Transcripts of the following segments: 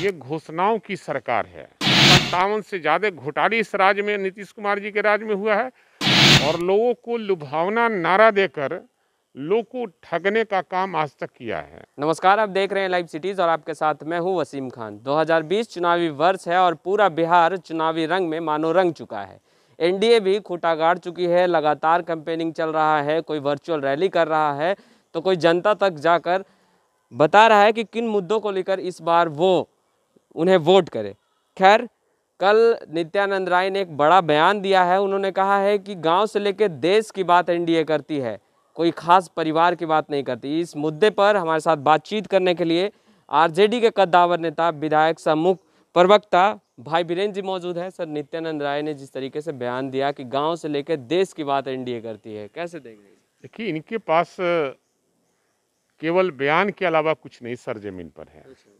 ये घोषणाओं की सरकार है सत्तावन से ज़्यादा घोटाले इस राज्य में नीतीश कुमार जी के राज्य में हुआ है और लोगों को लुभावना नारा देकर लोग को ठगने का काम आज तक किया है नमस्कार आप देख रहे हैं लाइव सिटीज और आपके साथ मैं हूं वसीम खान 2020 चुनावी वर्ष है और पूरा बिहार चुनावी रंग में मानो रंग चुका है एनडीए भी खूटा गाड़ चुकी है लगातार कैंपेनिंग चल रहा है कोई वर्चुअल रैली कर रहा है तो कोई जनता तक जाकर बता रहा है कि किन मुद्दों को लेकर इस बार वो उन्हें वोट करें खैर कल नित्यानंद राय ने एक बड़ा बयान दिया है उन्होंने कहा है कि गांव से लेकर देश की बात एनडीए करती है कोई खास परिवार की बात नहीं करती इस मुद्दे पर हमारे साथ बातचीत करने के लिए आरजेडी के कद्दावर नेता विधायक सम्मुख प्रवक्ता भाई बीरेन जी मौजूद है सर नित्यानंद राय ने जिस तरीके से बयान दिया कि गांव से लेकर देश की बात एनडीए करती है कैसे देख रहे देखिए इनके पास केवल बयान के अलावा कुछ नहीं सर जमीन पर है अच्छा।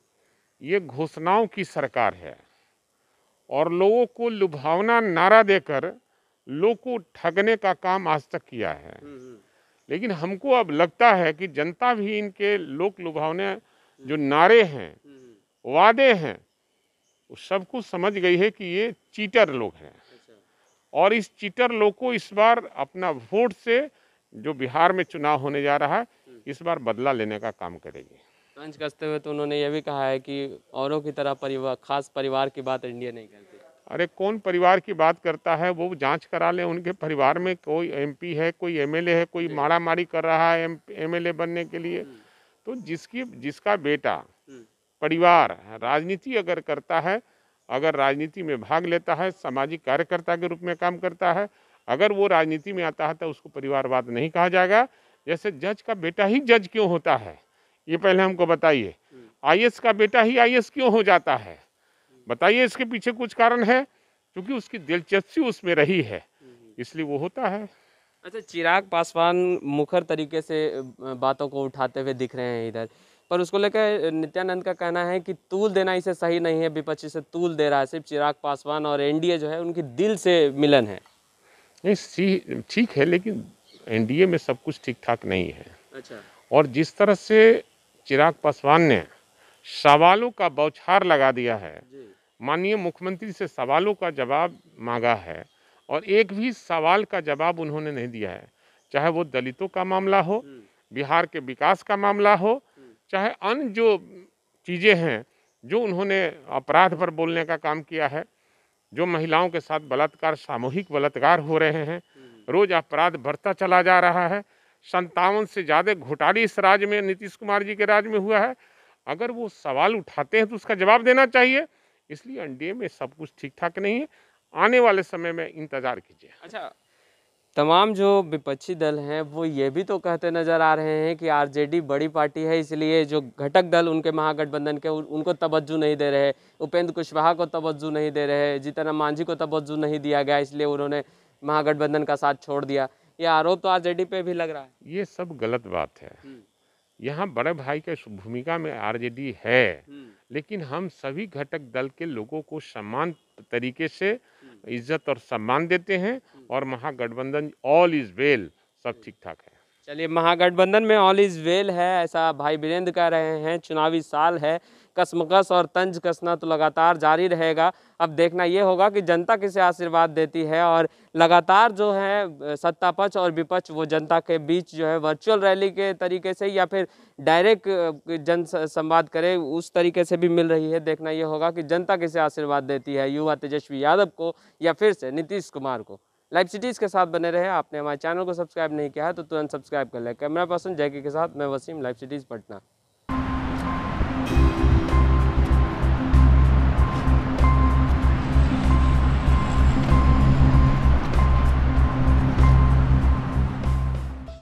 ये घोषणाओं की सरकार है और लोगों को लुभावना नारा देकर लोग को ठगने का काम आज तक किया है हम्म, हम्म। लेकिन हमको अब लगता है कि जनता भी इनके लोक लुभावने हम्म। जो नारे हैं वादे हैं वो सबको समझ गई है कि ये चीटर लोग हैं अच्छा। और इस चीटर लोग को इस बार अपना वोट से जो बिहार में चुनाव होने जा रहा है इस बार बदला लेने का काम करेगी तंज कसते हुए तो उन्होंने यह भी कहा है कि औरों की तरह परिवार खास परिवार की बात इंडिया नहीं करती अरे कौन परिवार की बात करता है वो जांच करा ले उनके परिवार में कोई एमपी है कोई एमएलए है कोई मारा मारी कर रहा है एमएलए बनने के लिए हम्म। तो जिसकी जिसका बेटा हम्म। परिवार राजनीति अगर करता है अगर राजनीति में भाग लेता है सामाजिक कार्यकर्ता के रूप में काम करता है अगर वो राजनीति में आता है तो उसको परिवारवाद नहीं कहा जाएगा जैसे जज का बेटा ही जज क्यों होता है ये पहले हमको बताइए आई का बेटा ही आई क्यों हो जाता है बताइए इसके पीछे कुछ कारण है क्योंकि उसकी दिलचस्पी उसमें रही है इसलिए वो होता है अच्छा चिराग पासवान मुखर तरीके से बातों को उठाते हुए दिख रहे हैं इधर पर उसको लेकर नित्यानंद का कहना है कि तूल देना इसे सही नहीं है विपक्ष इसे तूल दे रहा है सिर्फ चिराग पासवान और एनडीए जो है उनकी दिल से मिलन है नहीं ठीक है लेकिन एनडीए में सब कुछ ठीक ठाक नहीं है अच्छा और जिस तरह से चिराग पासवान ने सवालों का बौछार लगा दिया है माननीय मुख्यमंत्री से सवालों का जवाब मांगा है और एक भी सवाल का जवाब उन्होंने नहीं दिया है चाहे वो दलितों का मामला हो हम्म। बिहार के विकास का मामला हो हम्म। चाहे अन्य जो चीज़ें हैं जो उन्होंने अपराध पर बोलने का काम किया है जो महिलाओं के साथ बलात्कार सामूहिक बलात्कार हो रहे हैं हम्म। रोज़ अपराध बढ़ता चला जा रहा है संतावन से ज़्यादा घोटाले इस राज्य में नीतीश कुमार जी के राज्य में हुआ है अगर वो सवाल उठाते हैं तो उसका जवाब देना चाहिए इसलिए एनडीए में सब कुछ ठीक ठाक नहीं है आने वाले समय में इंतज़ार कीजिए अच्छा तमाम जो विपक्षी दल हैं वो ये भी तो कहते नज़र आ रहे हैं कि आरजेडी बड़ी पार्टी है इसलिए जो घटक दल उनके महागठबंधन के उनको तवज्जो नहीं दे रहे उपेंद्र कुशवाहा को तवज्जो नहीं दे रहे जीतन मांझी को तवज्जो नहीं दिया गया इसलिए उन्होंने महागठबंधन का साथ छोड़ दिया ये आरोप तो आर पे भी लग रहा है ये सब गलत बात है हम्म। यहाँ बड़े भाई के भूमिका में आरजेडी है हम्म। लेकिन हम सभी घटक दल के लोगों को समान तरीके से हम्म। इज्जत और सम्मान देते हैं और महागठबंधन ऑल इज वेल सब ठीक ठाक है चलिए महागठबंधन में ऑल इज़ वेल है ऐसा भाई वीरेंद्र कह रहे हैं चुनावी साल है कसमकस और तंज कसना तो लगातार जारी रहेगा अब देखना ये होगा कि जनता किसे आशीर्वाद देती है और लगातार जो है सत्ता पक्ष और विपक्ष वो जनता के बीच जो है वर्चुअल रैली के तरीके से या फिर डायरेक्ट जन संवाद करे उस तरीके से भी मिल रही है देखना ये होगा कि जनता किसे आशीर्वाद देती है युवा तेजस्वी यादव को या फिर से नीतीश कुमार को लाइव सिटीज़ के साथ बने रहे आपने हमारे चैनल को सब्सक्राइब नहीं किया है तो तुरंत सब्सक्राइब कर लें कैमरा पर्सन जैकी के साथ मैं वसीम लाइव सिटीज़ पटना